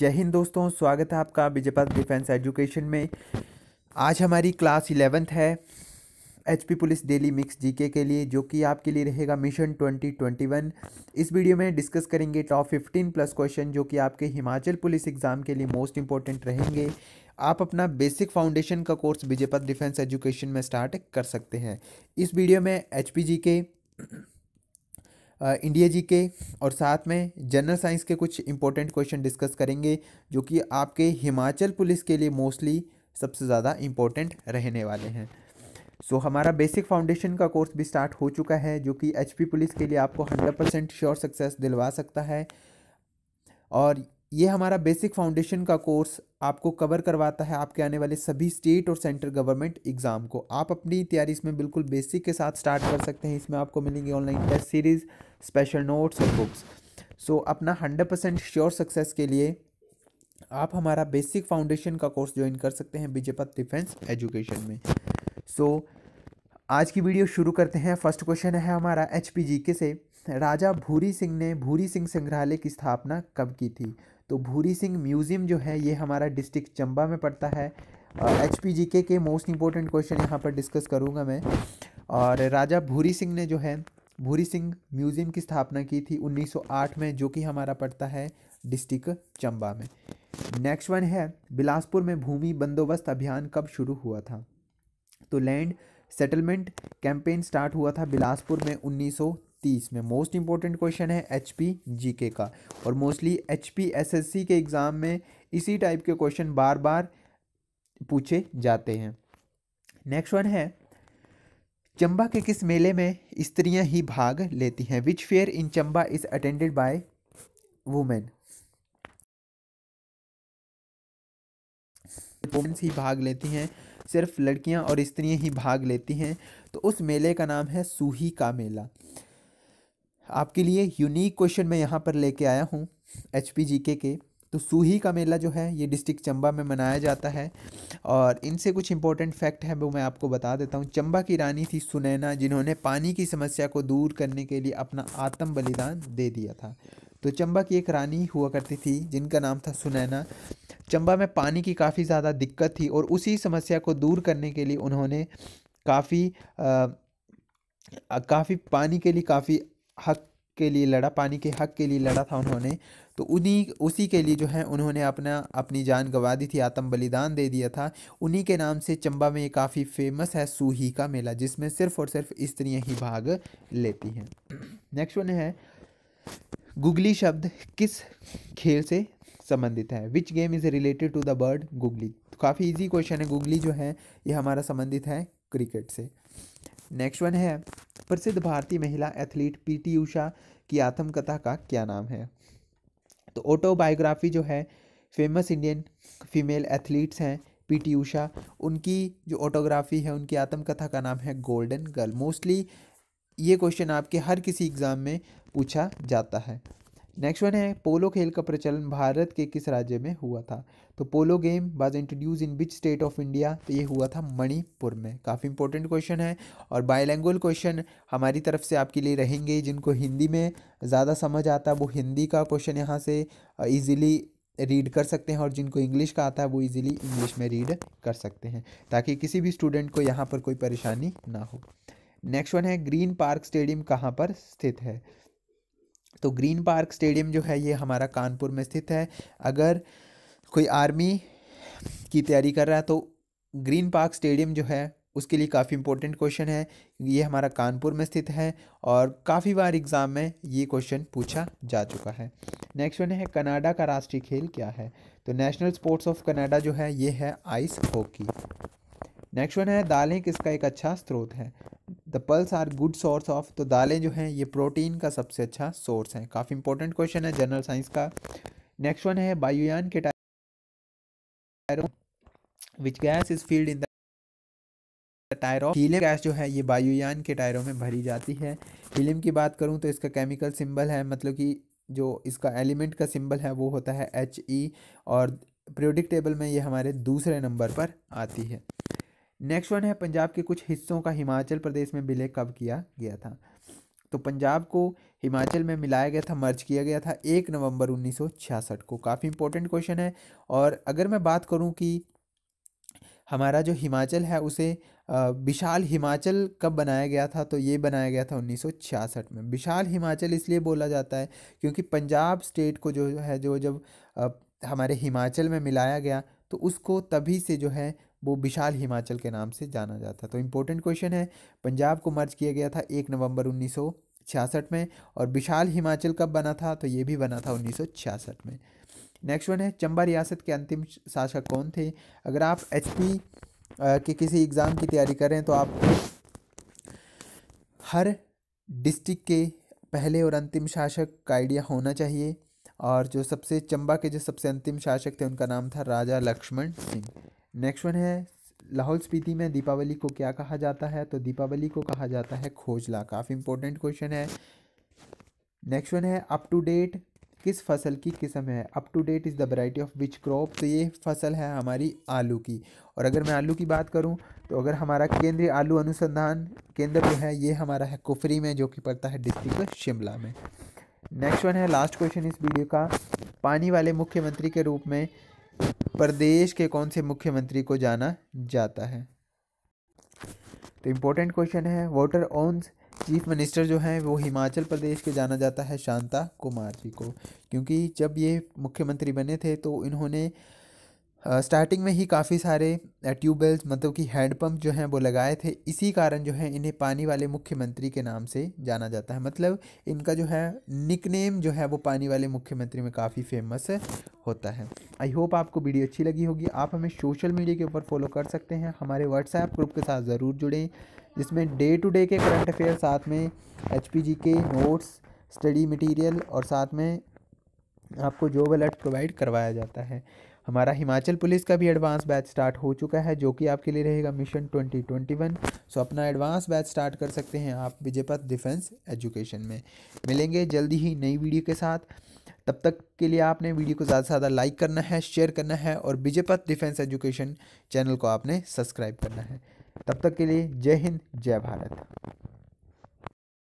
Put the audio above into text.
जय हिंद दोस्तों स्वागत है आपका विजयपाल डिफेंस एजुकेशन में आज हमारी क्लास इलेवेंथ है HP police daily mix GK के लिए जो कि आपके लिए रहेगा मिशन 2021 इस वीडियो में डिस्कस करेंगे टॉप 15 प्लस क्वेश्चन जो कि आपके हिमाचल पुलिस एग्ज़ाम के लिए मोस्ट इंपॉर्टेंट रहेंगे आप अपना बेसिक फाउंडेशन का कोर्स विजयपथ डिफेंस एजुकेशन में स्टार्ट कर सकते हैं इस वीडियो में एच के इंडिया जी के और साथ में जनरल साइंस के कुछ इंपॉर्टेंट क्वेश्चन डिस्कस करेंगे जो कि आपके हिमाचल पुलिस के लिए मोस्टली सबसे ज़्यादा इम्पोर्टेंट रहने वाले हैं सो so, हमारा बेसिक फाउंडेशन का कोर्स भी स्टार्ट हो चुका है जो कि एचपी पुलिस के लिए आपको हंड्रेड परसेंट श्योर सक्सेस दिलवा सकता है और ये हमारा बेसिक फाउंडेशन का कोर्स आपको कवर करवाता है आपके आने वाले सभी स्टेट और सेंट्रल गवर्नमेंट एग्ज़ाम को आप अपनी तैयारी इसमें बिल्कुल बेसिक के साथ स्टार्ट कर सकते हैं इसमें आपको मिलेंगे online test series special notes और बुक्स सो so, अपना हंड्रेड परसेंट श्योर सक्सेस के लिए आप हमारा बेसिक फाउंडेशन का कोर्स ज्वाइन कर सकते हैं बीजेपत डिफेंस एजुकेशन में सो so, आज की वीडियो शुरू करते हैं फर्स्ट क्वेश्चन है हमारा एच से राजा भूरी सिंह ने भूरी सिंह संग्रहालय की स्थापना कब की थी तो भूरी सिंह म्यूज़ियम जो है ये हमारा डिस्ट्रिक्ट चंबा में पड़ता है एच पी जी के के मोस्ट इंपॉर्टेंट क्वेश्चन यहाँ पर डिस्कस करूँगा मैं और राजा भूरी सिंह ने जो है भूरी सिंह म्यूज़ियम की स्थापना की थी 1908 में जो कि हमारा पड़ता है डिस्ट्रिक्ट चंबा में नेक्स्ट वन है बिलासपुर में भूमि बंदोबस्त अभियान कब शुरू हुआ था तो लैंड सेटलमेंट कैंपेन स्टार्ट हुआ था बिलासपुर में उन्नीस तीस में मोस्ट इंपॉर्टेंट क्वेश्चन है एच पी जी के का और mostly H P S S C के एग्ज़ाम में इसी टाइप के क्वेश्चन बार बार पूछे जाते हैं नेक्स्ट वन है चंबा के किस मेले में स्त्रियां ही भाग लेती हैं which fair in Chamba is attended by women women's ही भाग लेती हैं सिर्फ लड़कियां और स्त्रियां ही भाग लेती हैं तो उस मेले का नाम है सूही का मेला आपके लिए यूनिक क्वेश्चन मैं यहाँ पर लेके आया हूँ एच पी जी के के तो सूही का मेला जो है ये डिस्ट्रिक्ट चंबा में मनाया जाता है और इनसे कुछ इंपॉर्टेंट फैक्ट है वो मैं आपको बता देता हूँ चंबा की रानी थी सुनैना जिन्होंने पानी की समस्या को दूर करने के लिए अपना आत्म बलिदान दे दिया था तो चंबा की एक रानी हुआ करती थी जिनका नाम था सुनैना चंबा में पानी की काफ़ी ज़्यादा दिक्कत थी और उसी समस्या को दूर करने के लिए उन्होंने काफ़ी काफ़ी पानी के लिए काफ़ी हक के लिए लड़ा पानी के हक के लिए लड़ा था उन्होंने तो उन्हीं उसी के लिए जो है उन्होंने अपना अपनी जान गंवा दी थी आत्म बलिदान दे दिया था उन्हीं के नाम से चंबा में काफ़ी फेमस है सूही का मेला जिसमें सिर्फ और सिर्फ स्त्रियाँ ही भाग लेती हैं नेक्स्ट वन है गुगली शब्द किस खेल से संबंधित है which game is related to the bird googly तो काफ़ी इजी क्वेश्चन है गुगली जो है ये हमारा संबंधित है क्रिकेट से नेक्स्ट वन है प्रसिद्ध भारतीय महिला एथलीट पीटी उषा की आत्मकथा का क्या नाम है तो ऑटोबायोग्राफी जो है फेमस इंडियन फीमेल एथलीट्स हैं पीटी उषा उनकी जो ऑटोग्राफी है उनकी आत्मकथा का नाम है गोल्डन गर्ल मोस्टली ये क्वेश्चन आपके हर किसी एग्ज़ाम में पूछा जाता है नेक्स्ट वन है पोलो खेल का प्रचलन भारत के किस राज्य में हुआ था तो polo game was introduce in which state of India तो ये हुआ था मणिपुर में काफ़ी इंपॉर्टेंट क्वेश्चन है और बायलैंगल क्वेश्चन हमारी तरफ से आपके लिए रहेंगे जिनको हिंदी में ज़्यादा समझ आता है वो हिंदी का क्वेश्चन यहाँ से ईजिली रीड कर सकते हैं और जिनको इंग्लिश का आता है वो इजीली इंग्लिश में रीड कर सकते हैं ताकि किसी भी स्टूडेंट को यहाँ पर कोई परेशानी ना हो नेक्स्ट वन है ग्रीन पार्क स्टेडियम कहाँ पर स्थित है तो ग्रीन पार्क स्टेडियम जो है ये हमारा कानपुर में स्थित है अगर कोई आर्मी की तैयारी कर रहा है तो ग्रीन पार्क स्टेडियम जो है उसके लिए काफ़ी इंपॉर्टेंट क्वेश्चन है ये हमारा कानपुर में स्थित है और काफ़ी बार एग्ज़ाम में ये क्वेश्चन पूछा जा चुका है नेक्स्ट वन है कनाडा का राष्ट्रीय खेल क्या है तो नेशनल स्पोर्ट्स ऑफ कनाडा जो है ये है आइस हॉकी नेक्स्ट वन है दालें किसका एक अच्छा स्रोत है the pulse are good source of तो दालें जो हैं ये प्रोटीन का सबसे अच्छा सोर्स है काफ़ी इंपॉर्टेंट क्वेश्चन है जनरल साइंस का नेक्स्ट वन है बायोयान के tyre which gas is filled in the of helium gas जो है ये बायुयान के टायरों में भरी जाती है हीलियम की बात करूँ तो इसका केमिकल सिंबल है मतलब कि जो इसका एलिमेंट का सिंबल है वो होता है एच ई e, और प्रोडिक्टेबल टेबल में ये हमारे दूसरे नंबर पर आती है नेक्स्ट वन है पंजाब के कुछ हिस्सों का हिमाचल प्रदेश में विलय कब किया गया था तो पंजाब को हिमाचल में मिलाया गया था मर्ज किया गया था एक नवंबर 1966 को काफ़ी इंपॉर्टेंट क्वेश्चन है और अगर मैं बात करूं कि हमारा जो हिमाचल है उसे विशाल हिमाचल कब बनाया गया था तो ये बनाया गया था 1966 में विशाल हिमाचल इसलिए बोला जाता है क्योंकि पंजाब स्टेट को जो है जो जब हमारे हिमाचल में मिलाया गया तो उसको तभी से जो है वो विशाल हिमाचल के नाम से जाना जाता तो इम्पोर्टेंट क्वेश्चन है पंजाब को मर्ज किया गया था एक नवंबर उन्नीस छियासठ में और विशाल हिमाचल कब बना था तो ये भी बना था उन्नीस में नेक्स्ट वन है चंबा रियासत के अंतिम शासक कौन थे अगर आप एच के किसी एग्ज़ाम की तैयारी कर रहे हैं तो आप हर डिस्ट्रिक्ट के पहले और अंतिम शासक का आइडिया होना चाहिए और जो सबसे चंबा के जो सबसे अंतिम शासक थे उनका नाम था राजा लक्ष्मण सिंह नेक्स्ट वन है लाहौल स्पीति में दीपावली को क्या कहा जाता है तो दीपावली को कहा जाता है खोजला काफ़ी इंपॉर्टेंट क्वेश्चन है नेक्स्ट वन है अप टू डेट किस फसल की किस्म है up to date is the variety of which crop तो ये फसल है हमारी आलू की और अगर मैं आलू की बात करूं तो अगर हमारा केंद्रीय आलू अनुसंधान केंद्र जो है ये हमारा है कुफरी में जो कि पड़ता है डिस्ट्रिक्ट शिमला में नेक्स्ट वन है लास्ट क्वेश्चन इस वीडियो का पानी वाले मुख्यमंत्री के रूप में प्रदेश के कौन से मुख्यमंत्री को जाना जाता है तो इम्पोर्टेंट क्वेश्चन है वोटर ओन्स चीफ मिनिस्टर जो है वो हिमाचल प्रदेश के जाना जाता है शांता कुमार जी को क्योंकि जब ये मुख्यमंत्री बने थे तो इन्होंने स्टार्टिंग में ही काफ़ी सारे ट्यूबवेल्स मतलब कि हैंडपम्प जो हैं वो लगाए थे इसी कारण जो है इन्हें पानी वाले मुख्यमंत्री के नाम से जाना जाता है मतलब इनका जो है निकनेम जो है वो पानी वाले मुख्यमंत्री में काफ़ी फेमस होता है आई होप आपको वीडियो अच्छी लगी होगी आप हमें सोशल मीडिया के ऊपर फॉलो कर सकते हैं हमारे व्हाट्सएप ग्रुप के साथ ज़रूर जुड़ें जिसमें डे टू डे के करंट अफेयर साथ में एच के नोट्स स्टडी मटीरियल और साथ में आपको जॉब अलर्ट प्रोवाइड करवाया जाता है हमारा हिमाचल पुलिस का भी एडवांस बैच स्टार्ट हो चुका है जो कि आपके लिए रहेगा मिशन 2021 सो अपना एडवांस बैच स्टार्ट कर सकते हैं आप विजयपथ डिफेंस एजुकेशन में मिलेंगे जल्दी ही नई वीडियो के साथ तब तक के लिए आपने वीडियो को ज़्यादा से ज़्यादा लाइक करना है शेयर करना है और विजयपथ डिफेंस एजुकेशन चैनल को आपने सब्सक्राइब करना है तब तक के लिए जय हिंद जय भारत